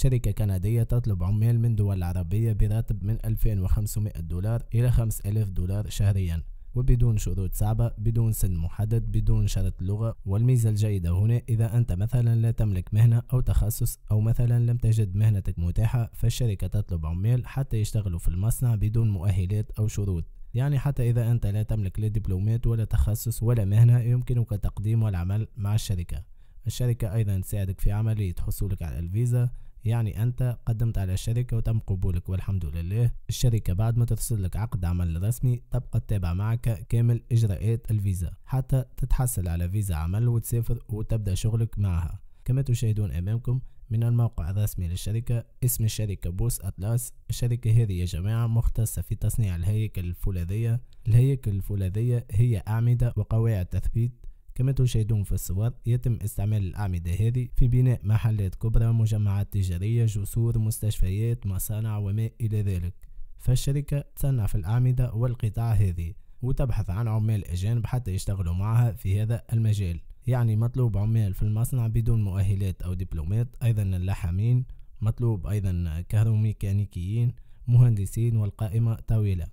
شركة كندية تطلب عمال من دول عربية براتب من 2500 دولار إلى 5000 دولار شهريا وبدون شروط صعبة بدون سن محدد بدون شرط لغة والميزة الجيدة هنا إذا أنت مثلا لا تملك مهنة أو تخصص أو مثلا لم تجد مهنتك متاحة فالشركة تطلب عمال حتى يشتغلوا في المصنع بدون مؤهلات أو شروط يعني حتى إذا أنت لا تملك لا دبلومات ولا تخصص ولا مهنة يمكنك تقديم العمل مع الشركة الشركة أيضا تساعدك في عملية حصولك على الفيزا يعني أنت قدمت على الشركة وتم قبولك والحمد لله الشركة بعد ما ترسل لك عقد عمل رسمي تبقى تتابع معك كامل إجراءات الفيزا حتى تتحصل على فيزا عمل وتسافر وتبدأ شغلك معها كما تشاهدون أمامكم من الموقع الرسمي للشركة اسم الشركة بوس أتلاس الشركة هذه يا جماعة مختصة في تصنيع الهيكل الفولاذية الهيكل الفولاذية هي أعمدة وقواعد تثبيت كما تشاهدون في الصور يتم استعمال الأعمدة هذه في بناء محلات كبرى مجمعات تجارية جسور مستشفيات مصانع وما إلى ذلك فالشركة تصنع في الأعمدة والقطاع هذه وتبحث عن عمال أجانب حتى يشتغلوا معها في هذا المجال يعني مطلوب عمال في المصنع بدون مؤهلات أو دبلومات أيضا اللحامين مطلوب أيضا كهروميكانيكيين مهندسين والقائمة طويلة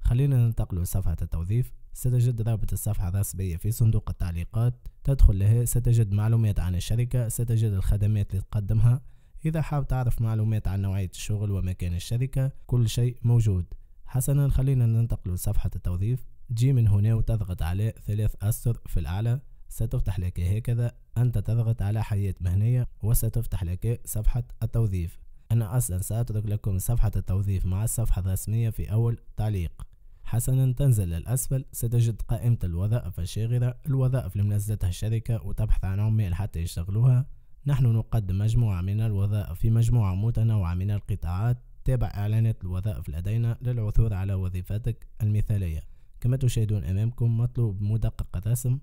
خلينا ننتقل لصفحة التوظيف ستجد رابط الصفحة الرسمية في صندوق التعليقات تدخل لها ستجد معلومات عن الشركة ستجد الخدمات اللي تقدمها إذا حاب تعرف معلومات عن نوعية الشغل ومكان الشركة كل شيء موجود حسنا خلينا ننتقل لصفحة التوظيف جي من هنا وتضغط على ثلاث أسطر في الأعلى ستفتح لك هكذا أنت تضغط على حياة مهنية وستفتح لك صفحة التوظيف أنا أصلا سأترك لكم صفحة التوظيف مع الصفحة الرسمية في أول تعليق حسنا تنزل للأسفل ستجد قائمة الوظائف الشاغرة الوظائف اللي منزلتها الشركة وتبحث عن عمال حتى يشتغلوها نحن نقدم مجموعة من الوظائف في مجموعة متنوعة من القطاعات تابع إعلانات الوظائف لدينا للعثور على وظيفتك المثالية كما تشاهدون أمامكم مطلوب مدقق الرسم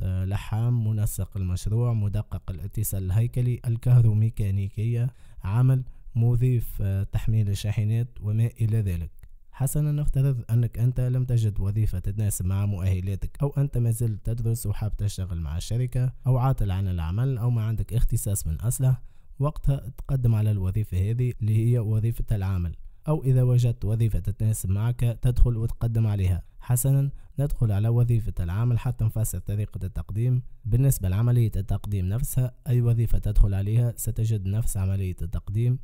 آه، لحام منسق المشروع مدقق الاتصال الهيكلي الكهروميكانيكية عمل مضيف آه، تحميل الشاحنات وما إلى ذلك حسنا نفترض أنك أنت لم تجد وظيفة تتناسب مع مؤهلاتك أو أنت ما زلت تدرس وحاب تشتغل مع الشركة أو عاطل عن العمل أو ما عندك اختصاص من أصله وقتها تقدم على الوظيفة هذه اللي هي وظيفة العمل أو إذا وجدت وظيفة تتناسب معك تدخل وتقدم عليها حسنا ندخل على وظيفة العمل حتى نفسر طريقة التقديم بالنسبة لعملية التقديم نفسها أي وظيفة تدخل عليها ستجد نفس عملية التقديم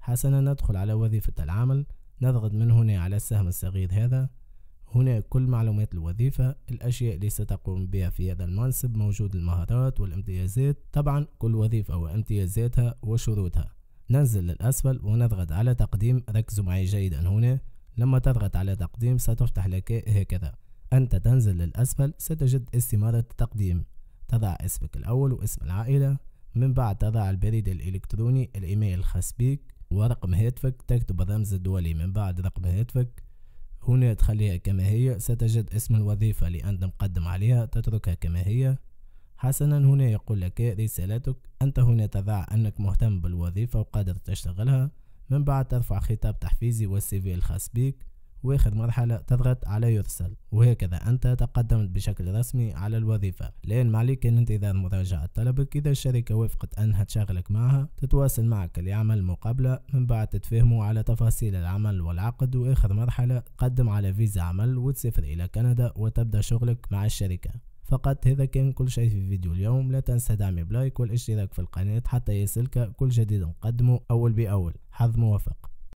حسنا ندخل على وظيفة العمل نضغط من هنا على السهم الصغير هذا هنا كل معلومات الوظيفة الأشياء اللي ستقوم بها في هذا المنصب موجود المهارات والامتيازات طبعا كل وظيفة وامتيازاتها وشروطها ننزل للأسفل ونضغط على تقديم ركزوا معي جيدا هنا لما تضغط على تقديم ستفتح لك هكذا أنت تنزل للأسفل ستجد استمارة التقديم تضع اسمك الأول واسم العائلة من بعد تضع البريد الإلكتروني الإيميل الخاص بك ورقم هاتفك تكتب الرمز الدولي من بعد رقم هاتفك هنا تخليها كما هي ستجد اسم الوظيفة اللي أنت مقدم عليها تتركها كما هي حسنا هنا يقول لك رسالتك أنت هنا تضع أنك مهتم بالوظيفة وقادر تشتغلها من بعد ترفع خطاب تحفيزي والسيفي الخاص بك واخر مرحلة تضغط على يرسل وهكذا أنت تقدمت بشكل رسمي على الوظيفة لأن ما عليك انتظار مراجعة طلبك إذا الشركة وافقت أنها تشغلك معها تتواصل معك لعمل مقابلة من بعد تتفاهموا على تفاصيل العمل والعقد وآخر مرحلة تقدم على فيزا عمل وتسافر إلى كندا وتبدأ شغلك مع الشركة فقط هذا كان كل شيء في فيديو اليوم لا تنسى دعمي بلايك والاشتراك في القناة حتى يصلك كل جديد نقدمه أول بأول حظ موفق